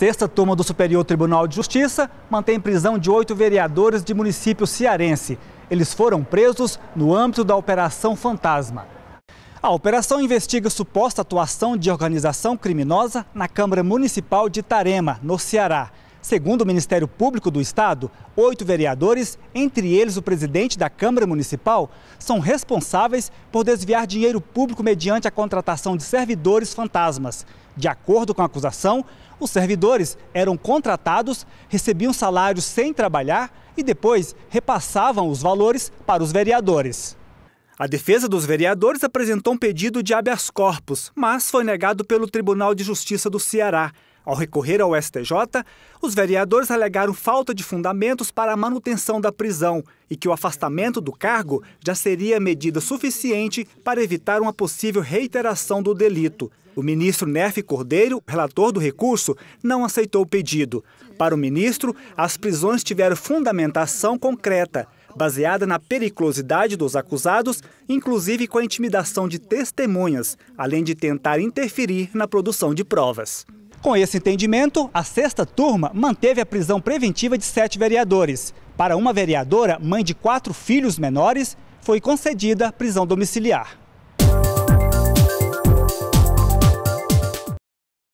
sexta turma do Superior Tribunal de Justiça mantém prisão de oito vereadores de município cearense. Eles foram presos no âmbito da Operação Fantasma. A operação investiga suposta atuação de organização criminosa na Câmara Municipal de Tarema, no Ceará. Segundo o Ministério Público do Estado, oito vereadores, entre eles o presidente da Câmara Municipal, são responsáveis por desviar dinheiro público mediante a contratação de servidores fantasmas. De acordo com a acusação, os servidores eram contratados, recebiam salários sem trabalhar e depois repassavam os valores para os vereadores. A defesa dos vereadores apresentou um pedido de habeas corpus, mas foi negado pelo Tribunal de Justiça do Ceará. Ao recorrer ao STJ, os vereadores alegaram falta de fundamentos para a manutenção da prisão e que o afastamento do cargo já seria medida suficiente para evitar uma possível reiteração do delito. O ministro Nerf Cordeiro, relator do recurso, não aceitou o pedido. Para o ministro, as prisões tiveram fundamentação concreta baseada na periculosidade dos acusados, inclusive com a intimidação de testemunhas, além de tentar interferir na produção de provas. Com esse entendimento, a sexta turma manteve a prisão preventiva de sete vereadores. Para uma vereadora, mãe de quatro filhos menores, foi concedida prisão domiciliar.